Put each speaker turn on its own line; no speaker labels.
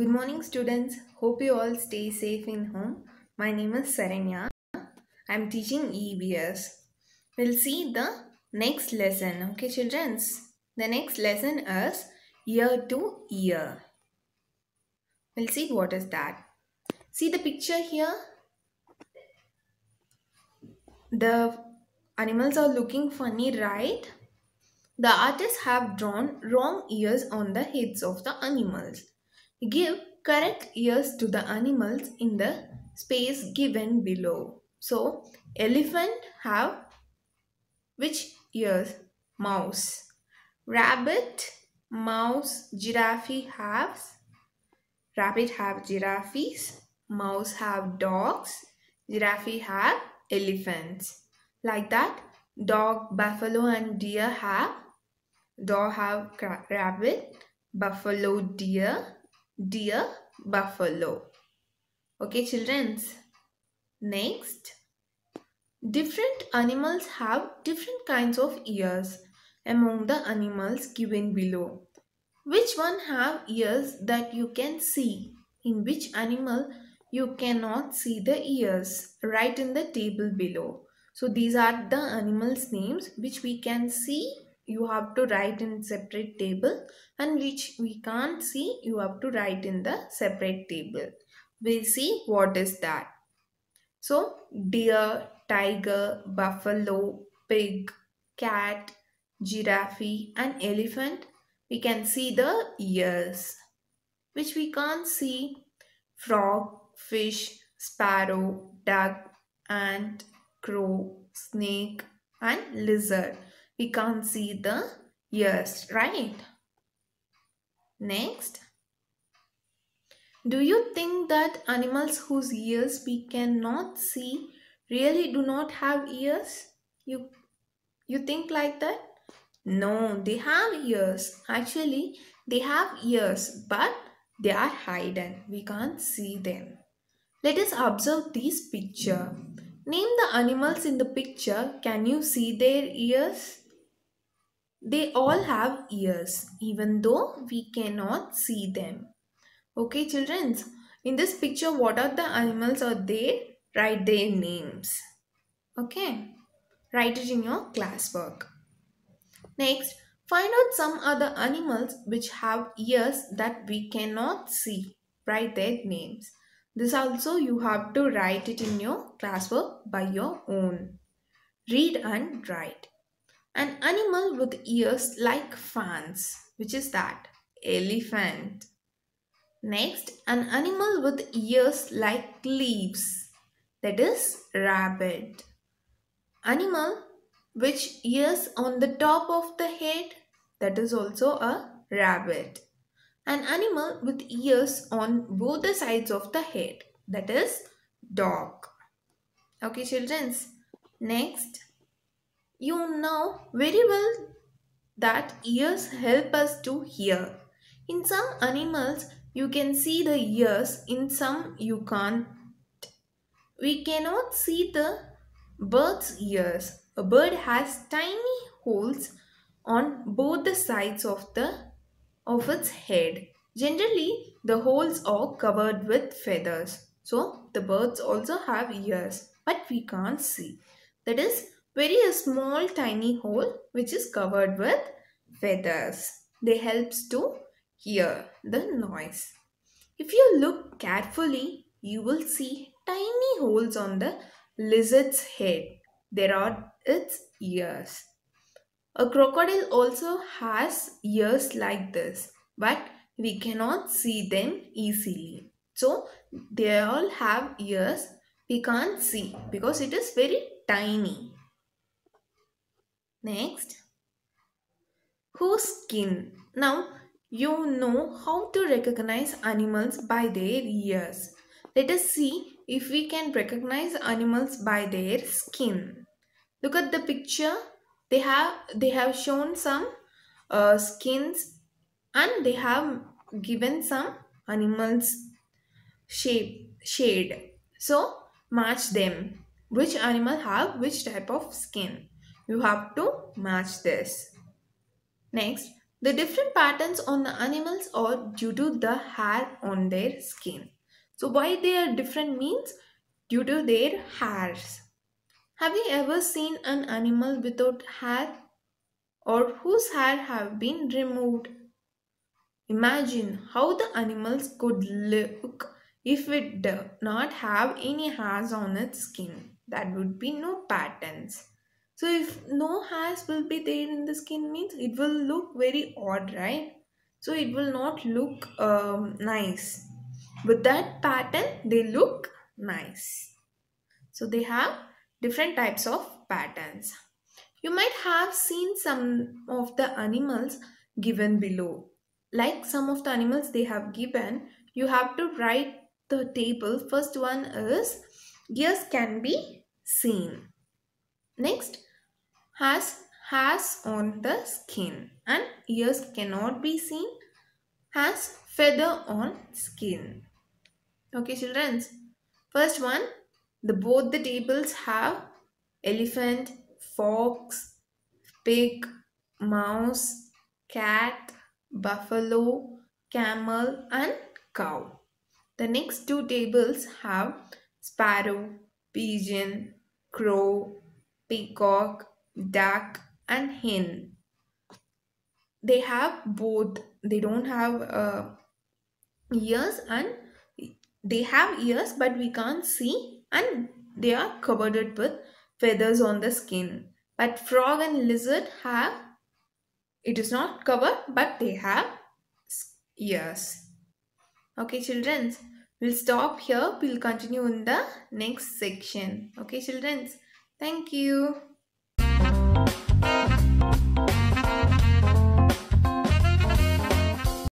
Good morning students. Hope you all stay safe in home. My name is Saranya. I am teaching EBS. We'll see the next lesson. Okay childrens. The next lesson is year to year. We'll see what is that. See the picture here. The animals are looking funny right? The artists have drawn wrong ears on the heads of the animals. Give correct years to the animals in the space given below. So, elephant have which ears? Mouse. Rabbit, mouse, giraffe have. Rabbit have giraffes, mouse have dogs, giraffe have elephants. Like that, dog, buffalo and deer have. Dog have rabbit, buffalo, deer, deer, buffalo. Okay, childrens. Next, different animals have different kinds of ears among the animals given below. Which one have ears that you can see? In which animal you cannot see the ears? Write in the table below. So these are the animals names which we can see you have to write in separate table and which we can't see you have to write in the separate table. We'll see what is that. So deer, tiger, buffalo, pig, cat, giraffe and elephant we can see the ears which we can't see frog, fish, sparrow, duck, ant, crow, snake and lizard we can't see the ears, right? Next, do you think that animals whose ears we cannot see really do not have ears? You, you think like that? No, they have ears. Actually, they have ears, but they are hidden. We can't see them. Let us observe this picture. Name the animals in the picture. Can you see their ears? They all have ears, even though we cannot see them. Okay, children. In this picture, what are the animals are they? Write their names. Okay. Write it in your classwork. Next, find out some other animals which have ears that we cannot see. Write their names. This also you have to write it in your classwork by your own. Read and write. An animal with ears like fans, which is that? Elephant. Next, an animal with ears like leaves, that is rabbit. Animal which ears on the top of the head, that is also a rabbit. An animal with ears on both the sides of the head, that is dog. Okay, childrens. Next, you know very well that ears help us to hear. In some animals, you can see the ears, in some, you can't. We cannot see the bird's ears. A bird has tiny holes on both the sides of the of its head. Generally, the holes are covered with feathers. So, the birds also have ears, but we can't see. That is very small tiny hole which is covered with feathers. They helps to hear the noise. If you look carefully, you will see tiny holes on the lizard's head. There are its ears. A crocodile also has ears like this, but we cannot see them easily. So they all have ears we can't see because it is very tiny. Next, whose skin? Now, you know how to recognize animals by their ears. Let us see if we can recognize animals by their skin. Look at the picture. They have they have shown some uh, skins and they have given some animals shape shade. So match them. Which animal have which type of skin? You have to match this. Next, the different patterns on the animals are due to the hair on their skin. So why they are different means due to their hairs. Have you ever seen an animal without hair or whose hair have been removed? Imagine how the animals could look if it did not have any hairs on its skin. That would be no patterns. So if no hairs will be there in the skin means it will look very odd, right? So it will not look um, nice. With that pattern, they look nice. So they have different types of patterns. You might have seen some of the animals given below. Like some of the animals they have given, you have to write the table. First one is ears can be seen. Next, has has on the skin and ears cannot be seen has feather on skin. Okay children, first one the both the tables have elephant, fox, pig, mouse, cat, buffalo, camel and cow. The next two tables have sparrow, pigeon, crow, peacock, duck, and hen. They have both. They don't have uh, ears and they have ears but we can't see and they are covered with feathers on the skin. But frog and lizard have, it is not covered but they have ears. Okay children, we'll stop here. We'll continue in the next section. Okay children, thank you.